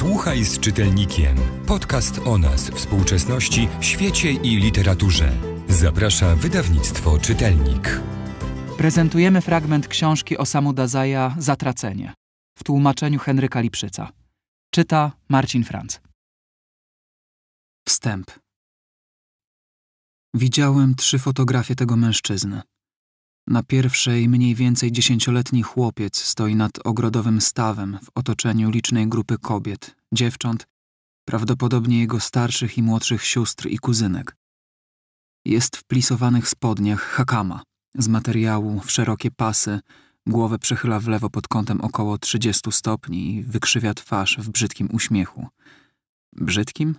Słuchaj z czytelnikiem. Podcast o nas, współczesności, świecie i literaturze. Zaprasza wydawnictwo Czytelnik. Prezentujemy fragment książki o Samudazaja Zatracenie w tłumaczeniu Henryka Lipszyca. Czyta Marcin Franc. Wstęp. Widziałem trzy fotografie tego mężczyzny. Na pierwszej mniej więcej dziesięcioletni chłopiec stoi nad ogrodowym stawem w otoczeniu licznej grupy kobiet, dziewcząt, prawdopodobnie jego starszych i młodszych sióstr i kuzynek. Jest w plisowanych spodniach hakama, z materiału w szerokie pasy, głowę przechyla w lewo pod kątem około 30 stopni i wykrzywia twarz w brzydkim uśmiechu. Brzydkim?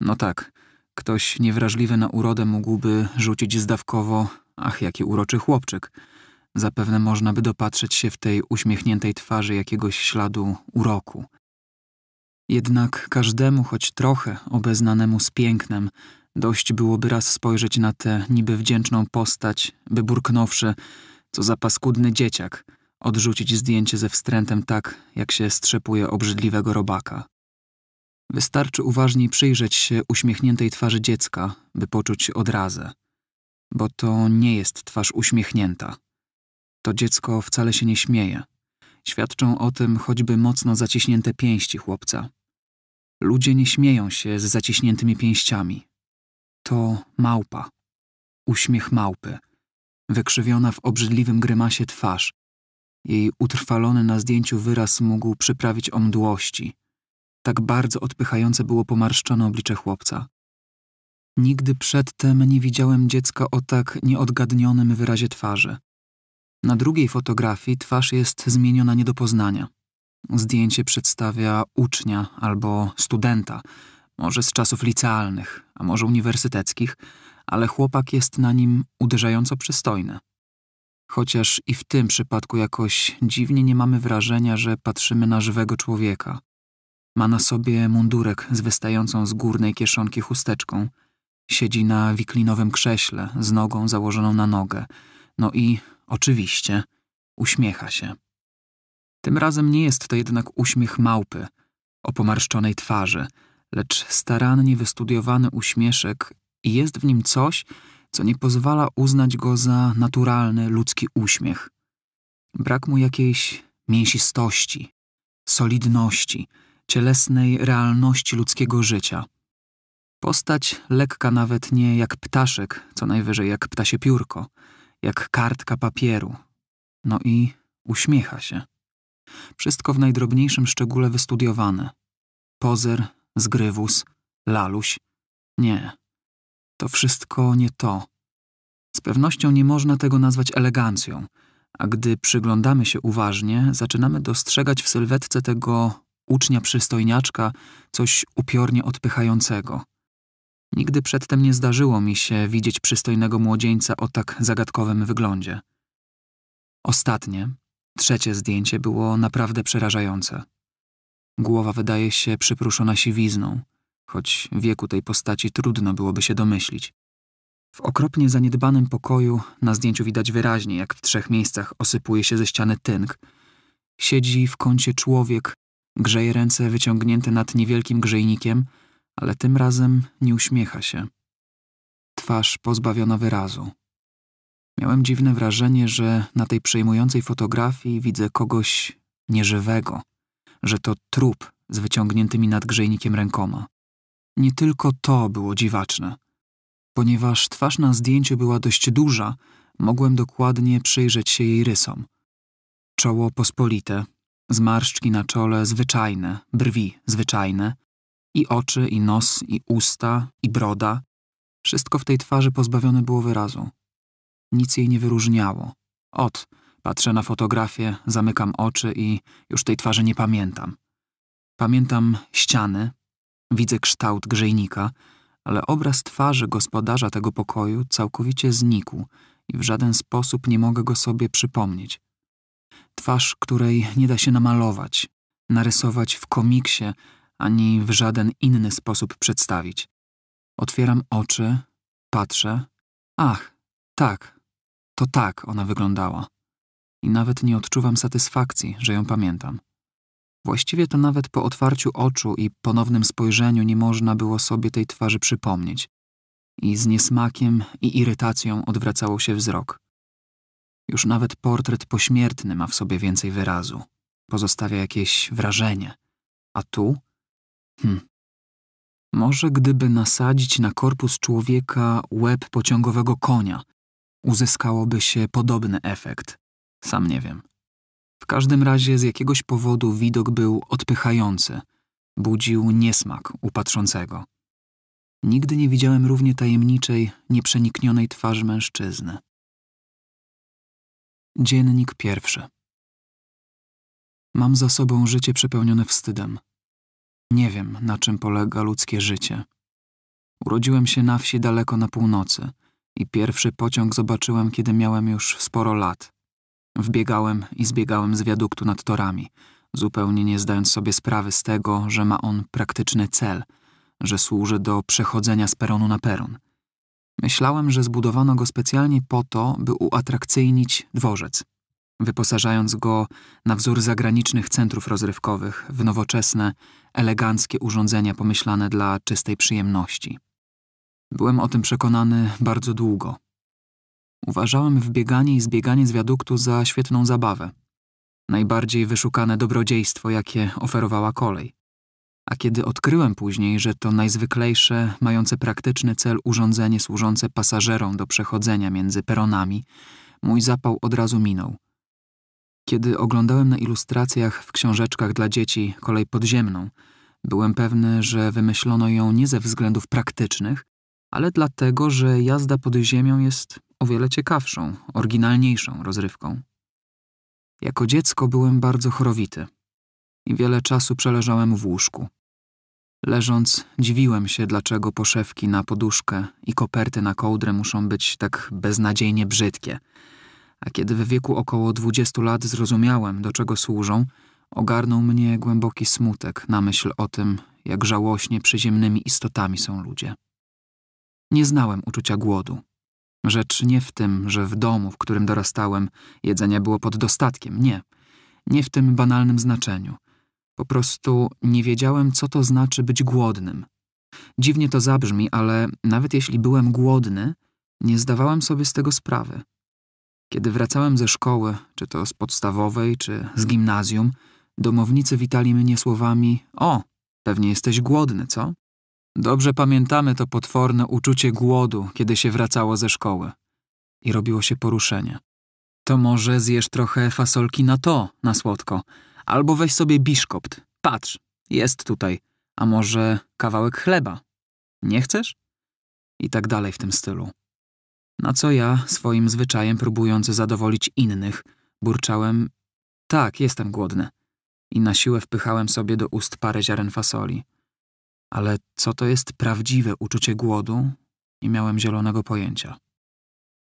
No tak, ktoś niewrażliwy na urodę mógłby rzucić zdawkowo Ach, jaki uroczy chłopczyk. Zapewne można by dopatrzeć się w tej uśmiechniętej twarzy jakiegoś śladu uroku. Jednak każdemu, choć trochę obeznanemu z pięknem, dość byłoby raz spojrzeć na tę niby wdzięczną postać, by burknąwszy, co za paskudny dzieciak, odrzucić zdjęcie ze wstrętem tak, jak się strzepuje obrzydliwego robaka. Wystarczy uważniej przyjrzeć się uśmiechniętej twarzy dziecka, by poczuć odrazę bo to nie jest twarz uśmiechnięta. To dziecko wcale się nie śmieje. Świadczą o tym choćby mocno zaciśnięte pięści chłopca. Ludzie nie śmieją się z zaciśniętymi pięściami. To małpa. Uśmiech małpy. Wykrzywiona w obrzydliwym grymasie twarz. Jej utrwalony na zdjęciu wyraz mógł przyprawić o mdłości. Tak bardzo odpychające było pomarszczone oblicze chłopca. Nigdy przedtem nie widziałem dziecka o tak nieodgadnionym wyrazie twarzy. Na drugiej fotografii twarz jest zmieniona nie do poznania. Zdjęcie przedstawia ucznia albo studenta, może z czasów licealnych, a może uniwersyteckich, ale chłopak jest na nim uderzająco przystojny. Chociaż i w tym przypadku jakoś dziwnie nie mamy wrażenia, że patrzymy na żywego człowieka. Ma na sobie mundurek z wystającą z górnej kieszonki chusteczką – Siedzi na wiklinowym krześle, z nogą założoną na nogę. No i, oczywiście, uśmiecha się. Tym razem nie jest to jednak uśmiech małpy o pomarszczonej twarzy, lecz starannie wystudiowany uśmieszek i jest w nim coś, co nie pozwala uznać go za naturalny ludzki uśmiech. Brak mu jakiejś mięsistości, solidności, cielesnej realności ludzkiego życia – Postać lekka nawet nie jak ptaszek, co najwyżej jak ptasie piórko, jak kartka papieru. No i uśmiecha się. Wszystko w najdrobniejszym szczególe wystudiowane. Pozer, zgrywus, laluś. Nie. To wszystko nie to. Z pewnością nie można tego nazwać elegancją, a gdy przyglądamy się uważnie, zaczynamy dostrzegać w sylwetce tego ucznia przystojniaczka coś upiornie odpychającego – Nigdy przedtem nie zdarzyło mi się widzieć przystojnego młodzieńca o tak zagadkowym wyglądzie. Ostatnie, trzecie zdjęcie było naprawdę przerażające. Głowa wydaje się przyprószona siwizną, choć wieku tej postaci trudno byłoby się domyślić. W okropnie zaniedbanym pokoju na zdjęciu widać wyraźnie, jak w trzech miejscach osypuje się ze ściany tynk. Siedzi w kącie człowiek, grzeje ręce wyciągnięte nad niewielkim grzejnikiem – ale tym razem nie uśmiecha się. Twarz pozbawiona wyrazu. Miałem dziwne wrażenie, że na tej przejmującej fotografii widzę kogoś nieżywego, że to trup z wyciągniętymi nad grzejnikiem rękoma. Nie tylko to było dziwaczne. Ponieważ twarz na zdjęciu była dość duża, mogłem dokładnie przyjrzeć się jej rysom. Czoło pospolite, zmarszczki na czole zwyczajne, brwi zwyczajne, i oczy, i nos, i usta, i broda. Wszystko w tej twarzy pozbawione było wyrazu. Nic jej nie wyróżniało. Ot, patrzę na fotografię, zamykam oczy i już tej twarzy nie pamiętam. Pamiętam ściany, widzę kształt grzejnika, ale obraz twarzy gospodarza tego pokoju całkowicie znikł i w żaden sposób nie mogę go sobie przypomnieć. Twarz, której nie da się namalować, narysować w komiksie ani w żaden inny sposób przedstawić. Otwieram oczy, patrzę. Ach, tak, to tak ona wyglądała. I nawet nie odczuwam satysfakcji, że ją pamiętam. Właściwie to nawet po otwarciu oczu i ponownym spojrzeniu nie można było sobie tej twarzy przypomnieć. I z niesmakiem i irytacją odwracało się wzrok. Już nawet portret pośmiertny ma w sobie więcej wyrazu. Pozostawia jakieś wrażenie. A tu Hm. Może gdyby nasadzić na korpus człowieka łeb pociągowego konia, uzyskałoby się podobny efekt. Sam nie wiem. W każdym razie z jakiegoś powodu widok był odpychający, budził niesmak upatrzącego. Nigdy nie widziałem równie tajemniczej, nieprzeniknionej twarzy mężczyzny. Dziennik pierwszy. Mam za sobą życie przepełnione wstydem. Nie wiem, na czym polega ludzkie życie. Urodziłem się na wsi daleko na północy i pierwszy pociąg zobaczyłem, kiedy miałem już sporo lat. Wbiegałem i zbiegałem z wiaduktu nad torami, zupełnie nie zdając sobie sprawy z tego, że ma on praktyczny cel, że służy do przechodzenia z peronu na peron. Myślałem, że zbudowano go specjalnie po to, by uatrakcyjnić dworzec, wyposażając go na wzór zagranicznych centrów rozrywkowych w nowoczesne, eleganckie urządzenia pomyślane dla czystej przyjemności. Byłem o tym przekonany bardzo długo. Uważałem wbieganie i zbieganie z wiaduktu za świetną zabawę. Najbardziej wyszukane dobrodziejstwo, jakie oferowała kolej. A kiedy odkryłem później, że to najzwyklejsze, mające praktyczny cel urządzenie służące pasażerom do przechodzenia między peronami, mój zapał od razu minął. Kiedy oglądałem na ilustracjach w książeczkach dla dzieci kolej podziemną, byłem pewny, że wymyślono ją nie ze względów praktycznych, ale dlatego, że jazda pod ziemią jest o wiele ciekawszą, oryginalniejszą rozrywką. Jako dziecko byłem bardzo chorowity i wiele czasu przeleżałem w łóżku. Leżąc, dziwiłem się, dlaczego poszewki na poduszkę i koperty na kołdrę muszą być tak beznadziejnie brzydkie – a kiedy w wieku około 20 lat zrozumiałem, do czego służą, ogarnął mnie głęboki smutek na myśl o tym, jak żałośnie przyziemnymi istotami są ludzie. Nie znałem uczucia głodu. Rzecz nie w tym, że w domu, w którym dorastałem, jedzenie było pod dostatkiem, nie. Nie w tym banalnym znaczeniu. Po prostu nie wiedziałem, co to znaczy być głodnym. Dziwnie to zabrzmi, ale nawet jeśli byłem głodny, nie zdawałem sobie z tego sprawy. Kiedy wracałem ze szkoły, czy to z podstawowej, czy z gimnazjum, domownicy witali mnie słowami: O, pewnie jesteś głodny, co? Dobrze pamiętamy to potworne uczucie głodu, kiedy się wracało ze szkoły. I robiło się poruszenie. To może zjesz trochę fasolki na to, na słodko, albo weź sobie biszkopt. Patrz, jest tutaj. A może kawałek chleba? Nie chcesz? I tak dalej w tym stylu. Na co ja, swoim zwyczajem próbując zadowolić innych, burczałem: Tak, jestem głodny. I na siłę wpychałem sobie do ust parę ziaren fasoli. Ale co to jest prawdziwe uczucie głodu, nie miałem zielonego pojęcia.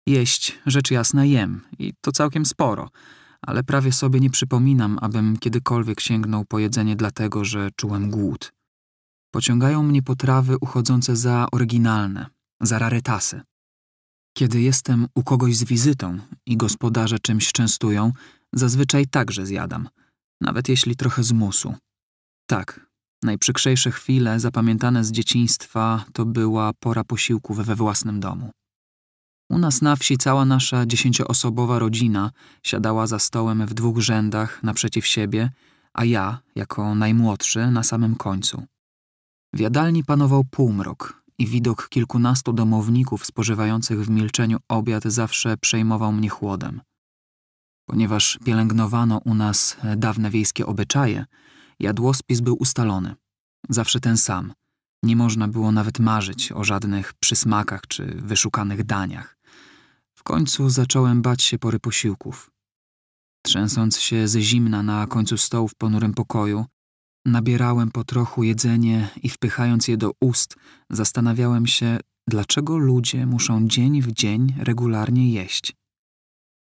Jeść, rzecz jasna, jem i to całkiem sporo, ale prawie sobie nie przypominam, abym kiedykolwiek sięgnął po jedzenie dlatego, że czułem głód. Pociągają mnie potrawy uchodzące za oryginalne, za rarytasy, kiedy jestem u kogoś z wizytą i gospodarze czymś częstują, zazwyczaj także zjadam, nawet jeśli trochę z musu. Tak, najprzykrzejsze chwile zapamiętane z dzieciństwa to była pora posiłków we własnym domu. U nas na wsi cała nasza dziesięcioosobowa rodzina siadała za stołem w dwóch rzędach naprzeciw siebie, a ja, jako najmłodszy, na samym końcu. W jadalni panował półmrok, i widok kilkunastu domowników spożywających w milczeniu obiad zawsze przejmował mnie chłodem. Ponieważ pielęgnowano u nas dawne wiejskie obyczaje, jadłospis był ustalony. Zawsze ten sam. Nie można było nawet marzyć o żadnych przysmakach czy wyszukanych daniach. W końcu zacząłem bać się pory posiłków. Trzęsąc się ze zimna na końcu stołu w ponurym pokoju, Nabierałem po trochu jedzenie i wpychając je do ust, zastanawiałem się, dlaczego ludzie muszą dzień w dzień regularnie jeść.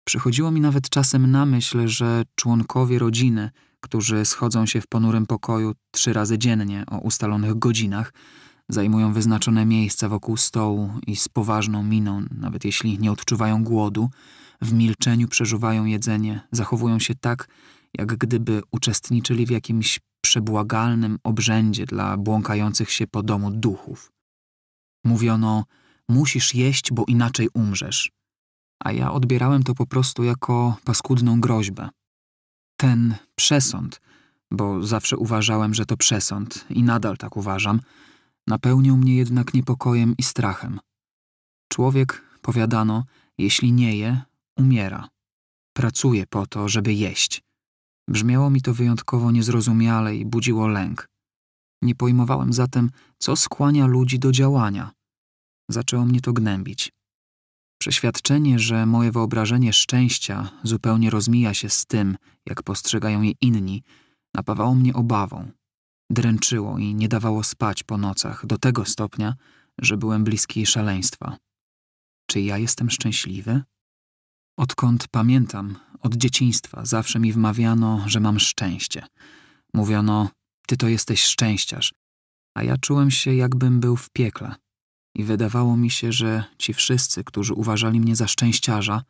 Przychodziło mi nawet czasem na myśl, że członkowie rodziny, którzy schodzą się w ponurym pokoju trzy razy dziennie o ustalonych godzinach, zajmują wyznaczone miejsca wokół stołu i z poważną miną, nawet jeśli nie odczuwają głodu, w milczeniu przeżuwają jedzenie, zachowują się tak, jak gdyby uczestniczyli w jakimś przebłagalnym obrzędzie dla błąkających się po domu duchów. Mówiono: Musisz jeść, bo inaczej umrzesz. A ja odbierałem to po prostu jako paskudną groźbę. Ten przesąd, bo zawsze uważałem, że to przesąd i nadal tak uważam, napełnił mnie jednak niepokojem i strachem. Człowiek, powiadano, jeśli nie je, umiera. Pracuje po to, żeby jeść. Brzmiało mi to wyjątkowo niezrozumiale i budziło lęk. Nie pojmowałem zatem, co skłania ludzi do działania. Zaczęło mnie to gnębić. Przeświadczenie, że moje wyobrażenie szczęścia zupełnie rozmija się z tym, jak postrzegają je inni, napawało mnie obawą. Dręczyło i nie dawało spać po nocach do tego stopnia, że byłem bliski szaleństwa. Czy ja jestem szczęśliwy? Odkąd pamiętam, od dzieciństwa zawsze mi wmawiano, że mam szczęście. Mówiono, ty to jesteś szczęściarz. A ja czułem się, jakbym był w piekle. I wydawało mi się, że ci wszyscy, którzy uważali mnie za szczęściarza,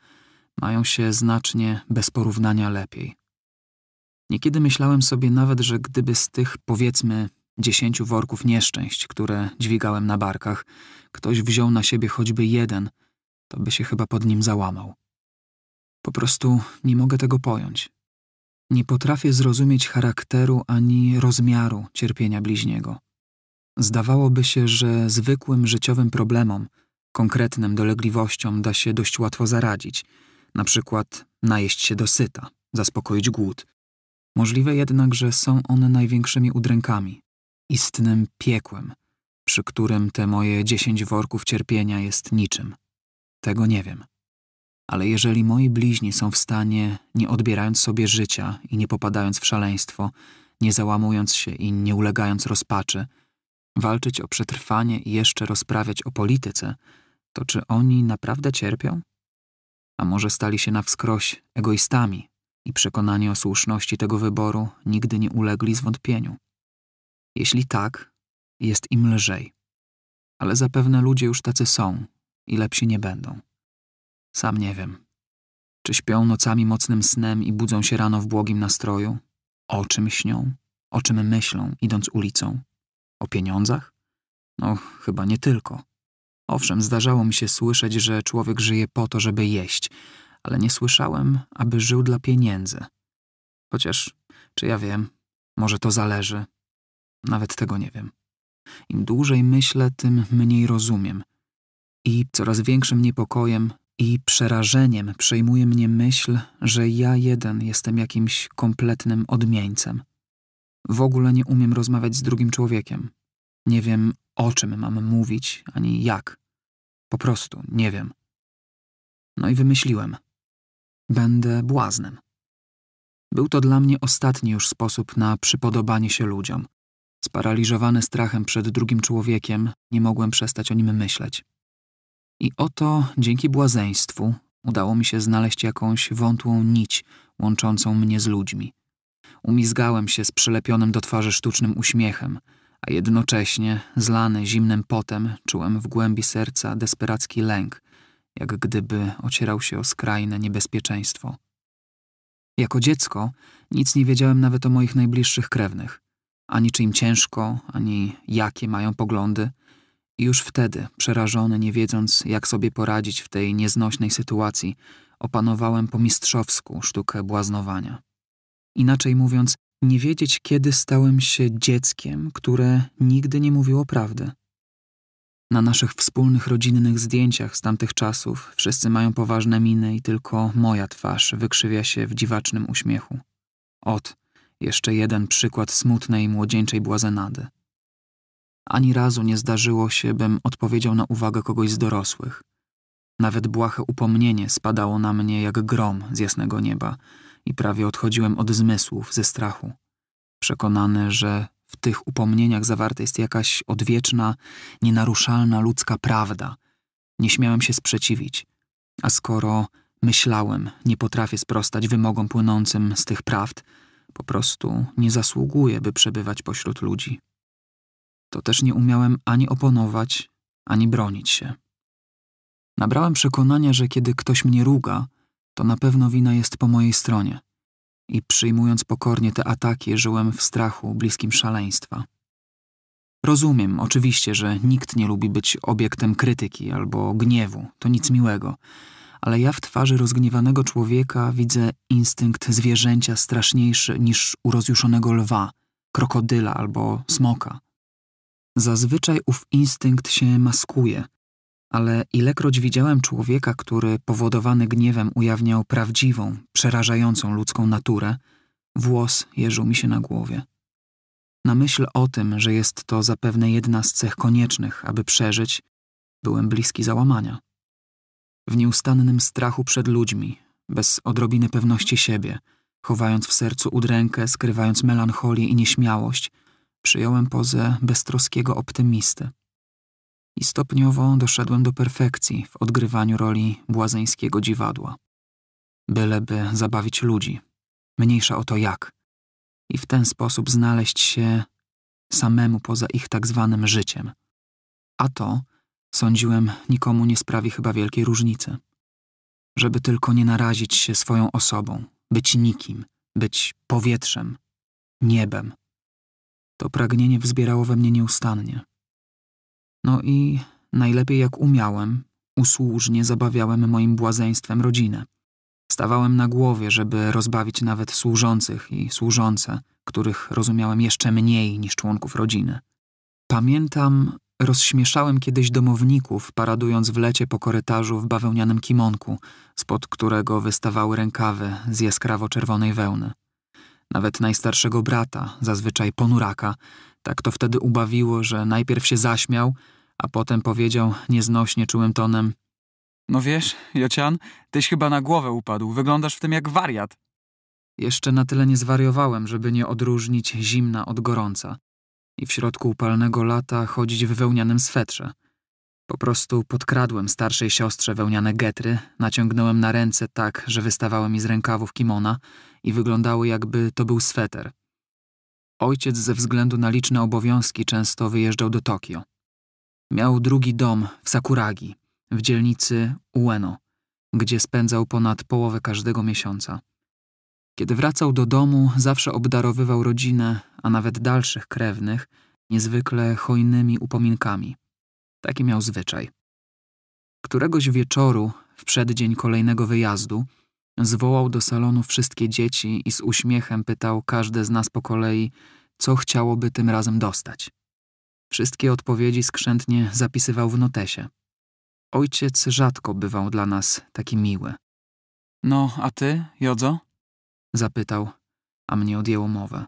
mają się znacznie bez porównania lepiej. Niekiedy myślałem sobie nawet, że gdyby z tych, powiedzmy, dziesięciu worków nieszczęść, które dźwigałem na barkach, ktoś wziął na siebie choćby jeden, to by się chyba pod nim załamał. Po prostu nie mogę tego pojąć. Nie potrafię zrozumieć charakteru ani rozmiaru cierpienia bliźniego. Zdawałoby się, że zwykłym życiowym problemom, konkretnym dolegliwościom da się dość łatwo zaradzić, na przykład najeść się dosyta, zaspokoić głód. Możliwe jednak, że są one największymi udrękami, istnym piekłem, przy którym te moje dziesięć worków cierpienia jest niczym. Tego nie wiem. Ale jeżeli moi bliźni są w stanie, nie odbierając sobie życia i nie popadając w szaleństwo, nie załamując się i nie ulegając rozpaczy, walczyć o przetrwanie i jeszcze rozprawiać o polityce, to czy oni naprawdę cierpią? A może stali się na wskroś egoistami i przekonani o słuszności tego wyboru nigdy nie ulegli zwątpieniu? Jeśli tak, jest im lżej. Ale zapewne ludzie już tacy są i lepsi nie będą. Sam nie wiem. Czy śpią nocami mocnym snem i budzą się rano w błogim nastroju? O czym śnią? O czym myślą, idąc ulicą? O pieniądzach? No, chyba nie tylko. Owszem, zdarzało mi się słyszeć, że człowiek żyje po to, żeby jeść, ale nie słyszałem, aby żył dla pieniędzy. Chociaż, czy ja wiem, może to zależy. Nawet tego nie wiem. Im dłużej myślę, tym mniej rozumiem. I coraz większym niepokojem i przerażeniem przejmuje mnie myśl, że ja jeden jestem jakimś kompletnym odmieńcem. W ogóle nie umiem rozmawiać z drugim człowiekiem. Nie wiem, o czym mam mówić, ani jak. Po prostu nie wiem. No i wymyśliłem. Będę błaznem. Był to dla mnie ostatni już sposób na przypodobanie się ludziom. Sparaliżowany strachem przed drugim człowiekiem, nie mogłem przestać o nim myśleć. I oto, dzięki błazeństwu, udało mi się znaleźć jakąś wątłą nić łączącą mnie z ludźmi. Umizgałem się z przylepionym do twarzy sztucznym uśmiechem, a jednocześnie, zlany zimnym potem, czułem w głębi serca desperacki lęk, jak gdyby ocierał się o skrajne niebezpieczeństwo. Jako dziecko nic nie wiedziałem nawet o moich najbliższych krewnych, ani czy im ciężko, ani jakie mają poglądy – już wtedy, przerażony, nie wiedząc, jak sobie poradzić w tej nieznośnej sytuacji, opanowałem po mistrzowsku sztukę błaznowania. Inaczej mówiąc, nie wiedzieć, kiedy stałem się dzieckiem, które nigdy nie mówiło prawdy. Na naszych wspólnych rodzinnych zdjęciach z tamtych czasów wszyscy mają poważne miny i tylko moja twarz wykrzywia się w dziwacznym uśmiechu. Ot, jeszcze jeden przykład smutnej młodzieńczej błazenady. Ani razu nie zdarzyło się, bym odpowiedział na uwagę kogoś z dorosłych. Nawet błahe upomnienie spadało na mnie jak grom z jasnego nieba i prawie odchodziłem od zmysłów ze strachu. Przekonany, że w tych upomnieniach zawarta jest jakaś odwieczna, nienaruszalna ludzka prawda. Nie śmiałem się sprzeciwić. A skoro myślałem, nie potrafię sprostać wymogom płynącym z tych prawd, po prostu nie zasługuję, by przebywać pośród ludzi to też nie umiałem ani oponować, ani bronić się. Nabrałem przekonania, że kiedy ktoś mnie ruga, to na pewno wina jest po mojej stronie. I przyjmując pokornie te ataki, żyłem w strachu bliskim szaleństwa. Rozumiem oczywiście, że nikt nie lubi być obiektem krytyki albo gniewu, to nic miłego, ale ja w twarzy rozgniewanego człowieka widzę instynkt zwierzęcia straszniejszy niż u rozjuszonego lwa, krokodyla albo smoka. Zazwyczaj ów instynkt się maskuje, ale ilekroć widziałem człowieka, który powodowany gniewem ujawniał prawdziwą, przerażającą ludzką naturę, włos jeżył mi się na głowie. Na myśl o tym, że jest to zapewne jedna z cech koniecznych, aby przeżyć, byłem bliski załamania. W nieustannym strachu przed ludźmi, bez odrobiny pewności siebie, chowając w sercu udrękę, skrywając melancholię i nieśmiałość – Przyjąłem pozę beztroskiego optymisty. I stopniowo doszedłem do perfekcji w odgrywaniu roli błazeńskiego dziwadła. Byleby zabawić ludzi, mniejsza o to jak, i w ten sposób znaleźć się samemu poza ich tak zwanym życiem. A to, sądziłem, nikomu nie sprawi chyba wielkiej różnicy. Żeby tylko nie narazić się swoją osobą, być nikim, być powietrzem, niebem. To pragnienie wzbierało we mnie nieustannie. No i najlepiej jak umiałem, usłużnie zabawiałem moim błazeństwem rodzinę. Stawałem na głowie, żeby rozbawić nawet służących i służące, których rozumiałem jeszcze mniej niż członków rodziny. Pamiętam, rozśmieszałem kiedyś domowników, paradując w lecie po korytarzu w bawełnianym kimonku, spod którego wystawały rękawy z jaskrawo czerwonej wełny nawet najstarszego brata, zazwyczaj ponuraka. Tak to wtedy ubawiło, że najpierw się zaśmiał, a potem powiedział nieznośnie czułym tonem No wiesz, Jocian, tyś chyba na głowę upadł, wyglądasz w tym jak wariat. Jeszcze na tyle nie zwariowałem, żeby nie odróżnić zimna od gorąca i w środku upalnego lata chodzić w wełnianym swetrze. Po prostu podkradłem starszej siostrze wełniane getry, naciągnąłem na ręce tak, że wystawały mi z rękawów kimona, i wyglądały jakby to był sweter. Ojciec ze względu na liczne obowiązki często wyjeżdżał do Tokio. Miał drugi dom w Sakuragi, w dzielnicy Ueno, gdzie spędzał ponad połowę każdego miesiąca. Kiedy wracał do domu, zawsze obdarowywał rodzinę, a nawet dalszych krewnych, niezwykle hojnymi upominkami. Taki miał zwyczaj. Któregoś wieczoru, w przeddzień kolejnego wyjazdu, Zwołał do salonu wszystkie dzieci i z uśmiechem pytał każde z nas po kolei, co chciałoby tym razem dostać. Wszystkie odpowiedzi skrzętnie zapisywał w notesie. Ojciec rzadko bywał dla nas taki miły. No, a ty, Jodzo? Zapytał, a mnie odjęło mowę.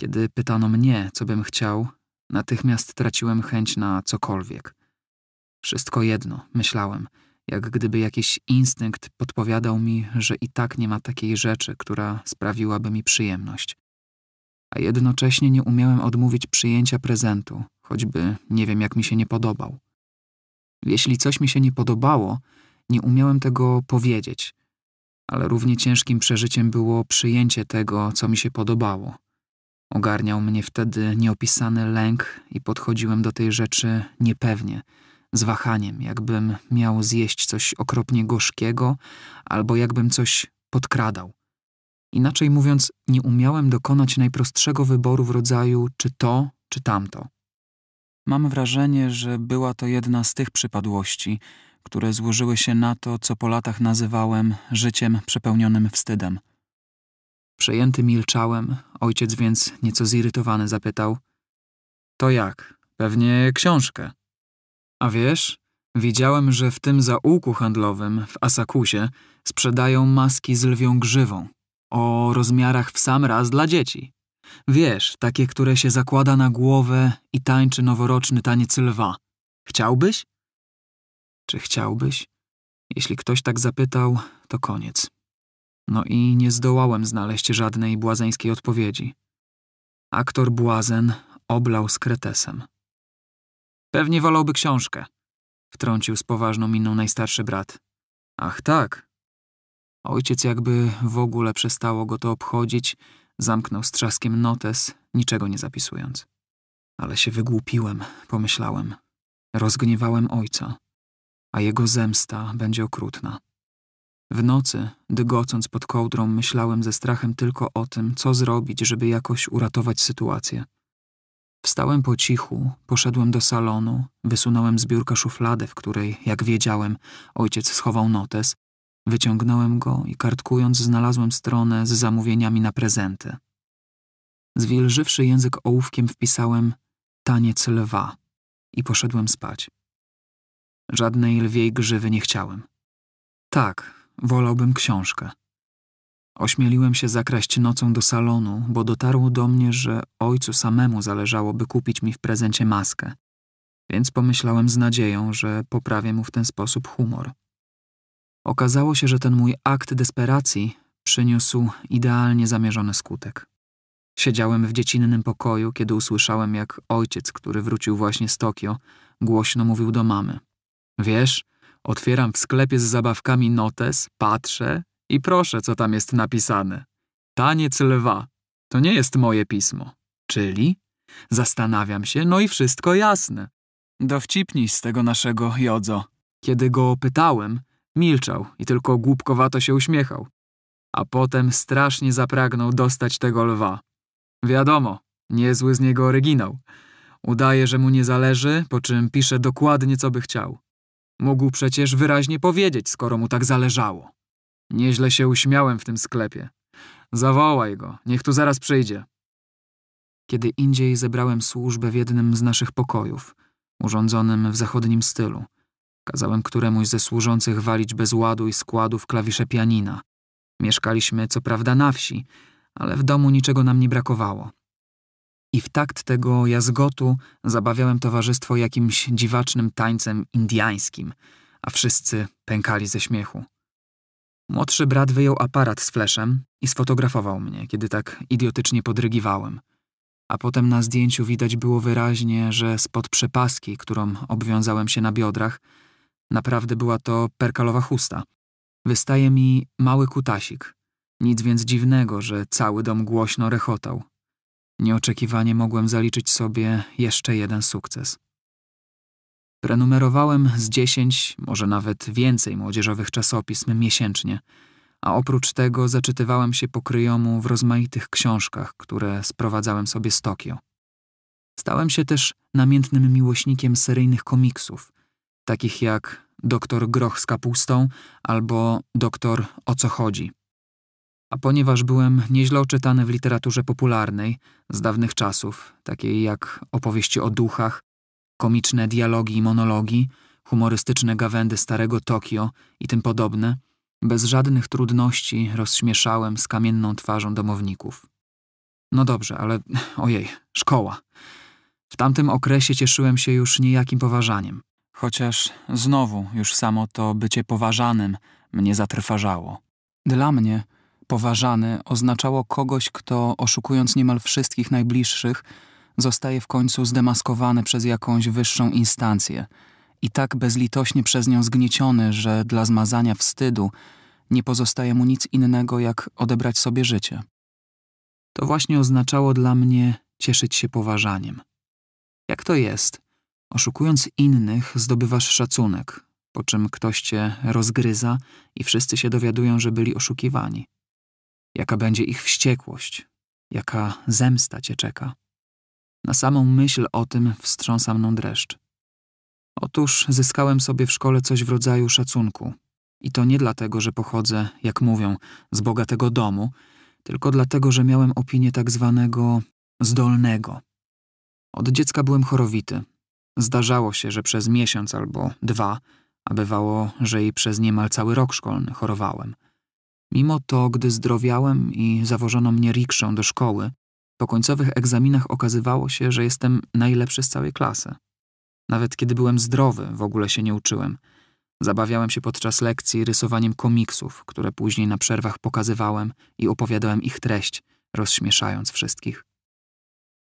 Kiedy pytano mnie, co bym chciał, natychmiast traciłem chęć na cokolwiek. Wszystko jedno, myślałem – jak gdyby jakiś instynkt podpowiadał mi, że i tak nie ma takiej rzeczy, która sprawiłaby mi przyjemność. A jednocześnie nie umiałem odmówić przyjęcia prezentu, choćby nie wiem, jak mi się nie podobał. Jeśli coś mi się nie podobało, nie umiałem tego powiedzieć, ale równie ciężkim przeżyciem było przyjęcie tego, co mi się podobało. Ogarniał mnie wtedy nieopisany lęk i podchodziłem do tej rzeczy niepewnie – z wahaniem, jakbym miał zjeść coś okropnie gorzkiego, albo jakbym coś podkradał. Inaczej mówiąc, nie umiałem dokonać najprostszego wyboru w rodzaju czy to, czy tamto. Mam wrażenie, że była to jedna z tych przypadłości, które złożyły się na to, co po latach nazywałem życiem przepełnionym wstydem. Przejęty milczałem, ojciec więc nieco zirytowany zapytał: To jak? Pewnie książkę. A wiesz, widziałem, że w tym zaułku handlowym w Asakusie sprzedają maski z lwią grzywą o rozmiarach w sam raz dla dzieci. Wiesz, takie, które się zakłada na głowę i tańczy noworoczny taniec lwa. Chciałbyś? Czy chciałbyś? Jeśli ktoś tak zapytał, to koniec. No i nie zdołałem znaleźć żadnej błazeńskiej odpowiedzi. Aktor błazen oblał z kretesem. Pewnie wolałby książkę, wtrącił z poważną miną najstarszy brat. Ach tak. Ojciec jakby w ogóle przestało go to obchodzić, zamknął z trzaskiem notes, niczego nie zapisując. Ale się wygłupiłem, pomyślałem. Rozgniewałem ojca, a jego zemsta będzie okrutna. W nocy, dygocąc pod kołdrą, myślałem ze strachem tylko o tym, co zrobić, żeby jakoś uratować sytuację. Wstałem po cichu, poszedłem do salonu, wysunąłem z biurka szufladę, w której, jak wiedziałem, ojciec schował notes, wyciągnąłem go i kartkując znalazłem stronę z zamówieniami na prezenty. Zwilżywszy język ołówkiem wpisałem taniec lwa i poszedłem spać. Żadnej lwiej grzywy nie chciałem. Tak, wolałbym książkę. Ośmieliłem się zakraść nocą do salonu, bo dotarło do mnie, że ojcu samemu zależałoby kupić mi w prezencie maskę, więc pomyślałem z nadzieją, że poprawię mu w ten sposób humor. Okazało się, że ten mój akt desperacji przyniósł idealnie zamierzony skutek. Siedziałem w dziecinnym pokoju, kiedy usłyszałem, jak ojciec, który wrócił właśnie z Tokio, głośno mówił do mamy: Wiesz, otwieram w sklepie z zabawkami notes, patrzę i proszę, co tam jest napisane. Taniec lwa. To nie jest moje pismo. Czyli? Zastanawiam się, no i wszystko jasne. Dowcipnij z tego naszego jodzo. Kiedy go opytałem, milczał i tylko głupkowato się uśmiechał. A potem strasznie zapragnął dostać tego lwa. Wiadomo, niezły z niego oryginał. Udaje, że mu nie zależy, po czym pisze dokładnie, co by chciał. Mógł przecież wyraźnie powiedzieć, skoro mu tak zależało. Nieźle się uśmiałem w tym sklepie. Zawołaj go, niech tu zaraz przyjdzie. Kiedy indziej zebrałem służbę w jednym z naszych pokojów, urządzonym w zachodnim stylu. Kazałem któremuś ze służących walić bez ładu i w klawisze pianina. Mieszkaliśmy co prawda na wsi, ale w domu niczego nam nie brakowało. I w takt tego jazgotu zabawiałem towarzystwo jakimś dziwacznym tańcem indiańskim, a wszyscy pękali ze śmiechu. Młodszy brat wyjął aparat z fleszem i sfotografował mnie, kiedy tak idiotycznie podrygiwałem. A potem na zdjęciu widać było wyraźnie, że spod przepaski, którą obwiązałem się na biodrach, naprawdę była to perkalowa chusta. Wystaje mi mały kutasik. Nic więc dziwnego, że cały dom głośno rechotał. Nieoczekiwanie mogłem zaliczyć sobie jeszcze jeden sukces. Prenumerowałem z dziesięć, może nawet więcej młodzieżowych czasopism miesięcznie, a oprócz tego zaczytywałem się pokryjomu w rozmaitych książkach, które sprowadzałem sobie z Tokio. Stałem się też namiętnym miłośnikiem seryjnych komiksów, takich jak Doktor Groch z kapustą albo Doktor O co chodzi. A ponieważ byłem nieźle oczytany w literaturze popularnej z dawnych czasów, takiej jak opowieści o duchach, komiczne dialogi i monologi, humorystyczne gawędy starego Tokio i tym podobne, bez żadnych trudności rozśmieszałem z kamienną twarzą domowników. No dobrze, ale ojej, szkoła. W tamtym okresie cieszyłem się już niejakim poważaniem. Chociaż znowu już samo to bycie poważanym mnie zatrważało. Dla mnie poważany oznaczało kogoś, kto oszukując niemal wszystkich najbliższych, zostaje w końcu zdemaskowany przez jakąś wyższą instancję i tak bezlitośnie przez nią zgnieciony, że dla zmazania wstydu nie pozostaje mu nic innego, jak odebrać sobie życie. To właśnie oznaczało dla mnie cieszyć się poważaniem. Jak to jest? Oszukując innych, zdobywasz szacunek, po czym ktoś cię rozgryza i wszyscy się dowiadują, że byli oszukiwani. Jaka będzie ich wściekłość, jaka zemsta cię czeka. Na samą myśl o tym wstrząsa mną dreszcz. Otóż zyskałem sobie w szkole coś w rodzaju szacunku. I to nie dlatego, że pochodzę, jak mówią, z bogatego domu, tylko dlatego, że miałem opinię tak zwanego zdolnego. Od dziecka byłem chorowity. Zdarzało się, że przez miesiąc albo dwa, a bywało, że i przez niemal cały rok szkolny chorowałem. Mimo to, gdy zdrowiałem i zawożono mnie rikszą do szkoły, po końcowych egzaminach okazywało się, że jestem najlepszy z całej klasy. Nawet kiedy byłem zdrowy, w ogóle się nie uczyłem. Zabawiałem się podczas lekcji rysowaniem komiksów, które później na przerwach pokazywałem i opowiadałem ich treść, rozśmieszając wszystkich.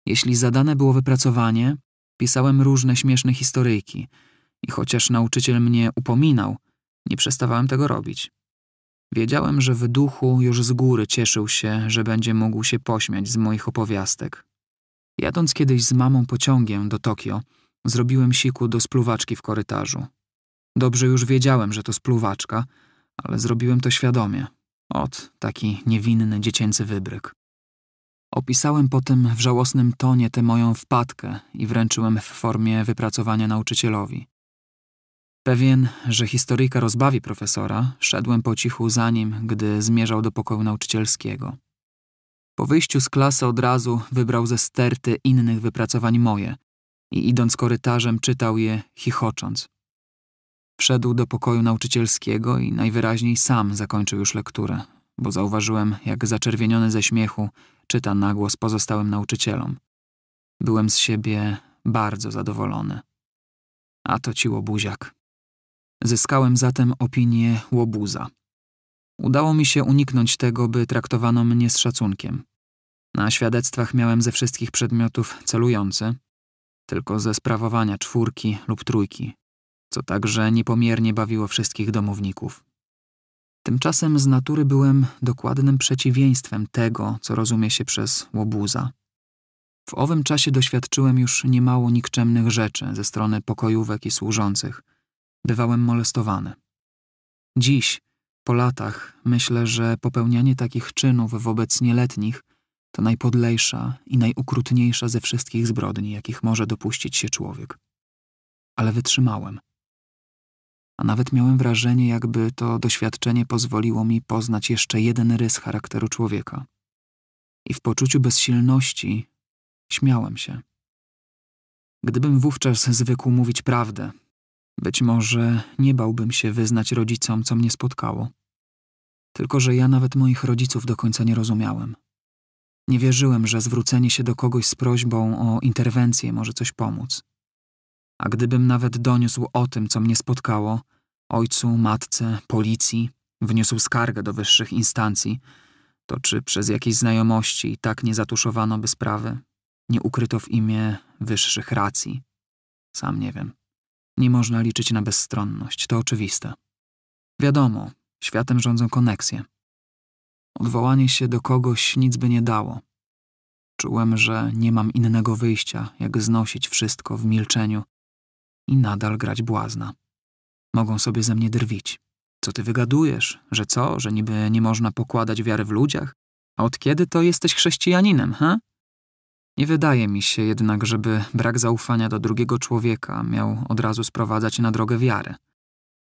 Jeśli zadane było wypracowanie, pisałem różne śmieszne historyjki i chociaż nauczyciel mnie upominał, nie przestawałem tego robić. Wiedziałem, że w duchu już z góry cieszył się, że będzie mógł się pośmiać z moich opowiastek. Jadąc kiedyś z mamą pociągiem do Tokio, zrobiłem siku do spluwaczki w korytarzu. Dobrze już wiedziałem, że to spluwaczka, ale zrobiłem to świadomie. Ot, taki niewinny dziecięcy wybryk. Opisałem potem w żałosnym tonie tę moją wpadkę i wręczyłem w formie wypracowania nauczycielowi. Pewien, że historyjka rozbawi profesora, szedłem po cichu za nim, gdy zmierzał do pokoju nauczycielskiego. Po wyjściu z klasy od razu wybrał ze sterty innych wypracowań moje i idąc korytarzem czytał je chichocząc. Wszedł do pokoju nauczycielskiego i najwyraźniej sam zakończył już lekturę, bo zauważyłem, jak zaczerwieniony ze śmiechu czyta głos pozostałym nauczycielom. Byłem z siebie bardzo zadowolony. A to ciło buziak. Zyskałem zatem opinię łobuza. Udało mi się uniknąć tego, by traktowano mnie z szacunkiem. Na świadectwach miałem ze wszystkich przedmiotów celujące, tylko ze sprawowania czwórki lub trójki, co także niepomiernie bawiło wszystkich domowników. Tymczasem z natury byłem dokładnym przeciwieństwem tego, co rozumie się przez łobuza. W owym czasie doświadczyłem już niemało nikczemnych rzeczy ze strony pokojówek i służących – Bywałem molestowany. Dziś, po latach, myślę, że popełnianie takich czynów wobec nieletnich to najpodlejsza i najukrutniejsza ze wszystkich zbrodni, jakich może dopuścić się człowiek. Ale wytrzymałem. A nawet miałem wrażenie, jakby to doświadczenie pozwoliło mi poznać jeszcze jeden rys charakteru człowieka. I w poczuciu bezsilności śmiałem się. Gdybym wówczas zwykł mówić prawdę, być może nie bałbym się wyznać rodzicom, co mnie spotkało. Tylko, że ja nawet moich rodziców do końca nie rozumiałem. Nie wierzyłem, że zwrócenie się do kogoś z prośbą o interwencję może coś pomóc. A gdybym nawet doniósł o tym, co mnie spotkało, ojcu, matce, policji, wniósł skargę do wyższych instancji, to czy przez jakieś znajomości i tak nie zatuszowano by sprawy, nie ukryto w imię wyższych racji? Sam nie wiem. Nie można liczyć na bezstronność, to oczywiste. Wiadomo, światem rządzą koneksje. Odwołanie się do kogoś nic by nie dało. Czułem, że nie mam innego wyjścia, jak znosić wszystko w milczeniu i nadal grać błazna. Mogą sobie ze mnie drwić. Co ty wygadujesz? Że co? Że niby nie można pokładać wiary w ludziach? A od kiedy to jesteś chrześcijaninem, he? Nie wydaje mi się jednak, żeby brak zaufania do drugiego człowieka miał od razu sprowadzać na drogę wiary.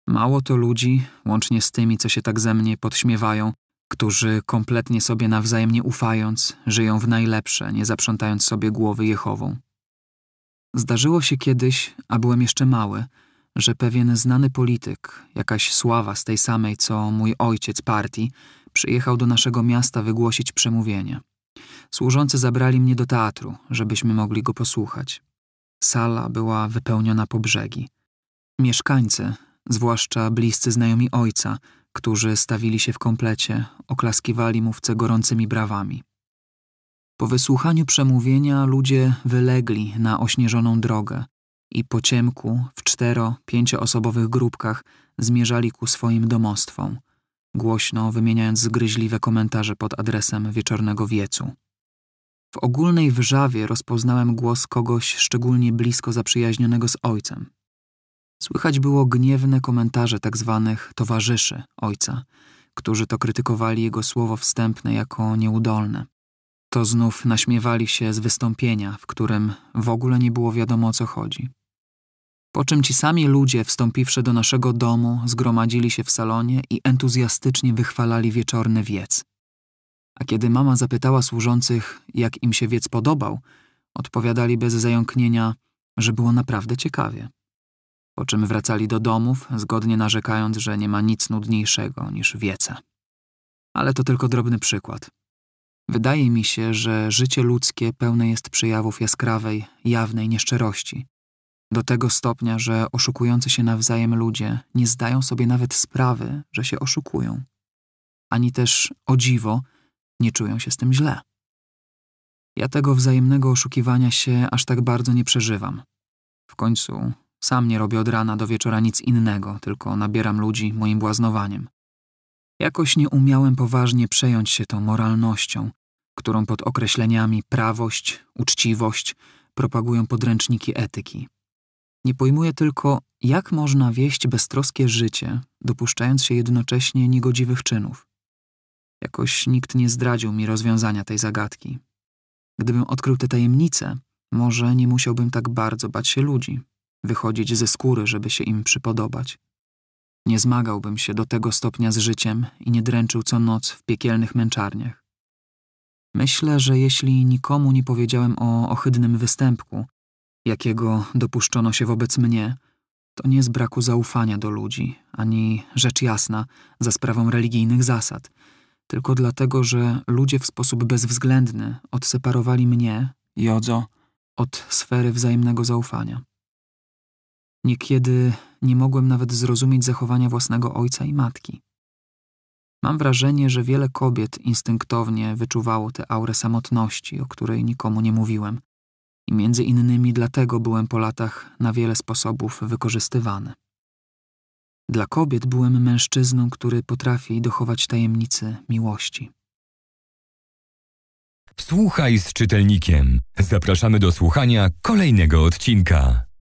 Mało to ludzi, łącznie z tymi, co się tak ze mnie podśmiewają, którzy kompletnie sobie nawzajem nie ufając, żyją w najlepsze, nie zaprzątając sobie głowy Jehową. Zdarzyło się kiedyś, a byłem jeszcze mały, że pewien znany polityk, jakaś sława z tej samej co mój ojciec partii, przyjechał do naszego miasta wygłosić przemówienie. Służący zabrali mnie do teatru, żebyśmy mogli go posłuchać. Sala była wypełniona po brzegi. Mieszkańcy, zwłaszcza bliscy znajomi ojca, którzy stawili się w komplecie, oklaskiwali mówcę gorącymi brawami. Po wysłuchaniu przemówienia ludzie wylegli na ośnieżoną drogę i po ciemku w cztero, pięcioosobowych grupkach zmierzali ku swoim domostwom – głośno wymieniając zgryźliwe komentarze pod adresem wieczornego wiecu. W ogólnej wrzawie rozpoznałem głos kogoś szczególnie blisko zaprzyjaźnionego z ojcem. Słychać było gniewne komentarze tak zwanych towarzyszy ojca, którzy to krytykowali jego słowo wstępne jako nieudolne. To znów naśmiewali się z wystąpienia, w którym w ogóle nie było wiadomo o co chodzi. Po czym ci sami ludzie, wstąpiwszy do naszego domu, zgromadzili się w salonie i entuzjastycznie wychwalali wieczorny wiec. A kiedy mama zapytała służących, jak im się wiec podobał, odpowiadali bez zająknienia, że było naprawdę ciekawie. Po czym wracali do domów, zgodnie narzekając, że nie ma nic nudniejszego niż wiece. Ale to tylko drobny przykład. Wydaje mi się, że życie ludzkie pełne jest przejawów jaskrawej, jawnej nieszczerości, do tego stopnia, że oszukujący się nawzajem ludzie nie zdają sobie nawet sprawy, że się oszukują, ani też, o dziwo, nie czują się z tym źle. Ja tego wzajemnego oszukiwania się aż tak bardzo nie przeżywam. W końcu sam nie robię od rana do wieczora nic innego, tylko nabieram ludzi moim błaznowaniem. Jakoś nie umiałem poważnie przejąć się tą moralnością, którą pod określeniami prawość, uczciwość propagują podręczniki etyki. Nie pojmuję tylko, jak można wieść beztroskie życie, dopuszczając się jednocześnie niegodziwych czynów. Jakoś nikt nie zdradził mi rozwiązania tej zagadki. Gdybym odkrył te tajemnice, może nie musiałbym tak bardzo bać się ludzi, wychodzić ze skóry, żeby się im przypodobać. Nie zmagałbym się do tego stopnia z życiem i nie dręczył co noc w piekielnych męczarniach. Myślę, że jeśli nikomu nie powiedziałem o ohydnym występku, jakiego dopuszczono się wobec mnie, to nie z braku zaufania do ludzi, ani rzecz jasna za sprawą religijnych zasad, tylko dlatego, że ludzie w sposób bezwzględny odseparowali mnie, Jodzo, od sfery wzajemnego zaufania. Niekiedy nie mogłem nawet zrozumieć zachowania własnego ojca i matki. Mam wrażenie, że wiele kobiet instynktownie wyczuwało tę aurę samotności, o której nikomu nie mówiłem, i między innymi dlatego byłem po latach na wiele sposobów wykorzystywany. Dla kobiet byłem mężczyzną, który potrafi dochować tajemnicy miłości. Słuchaj z czytelnikiem. Zapraszamy do słuchania kolejnego odcinka.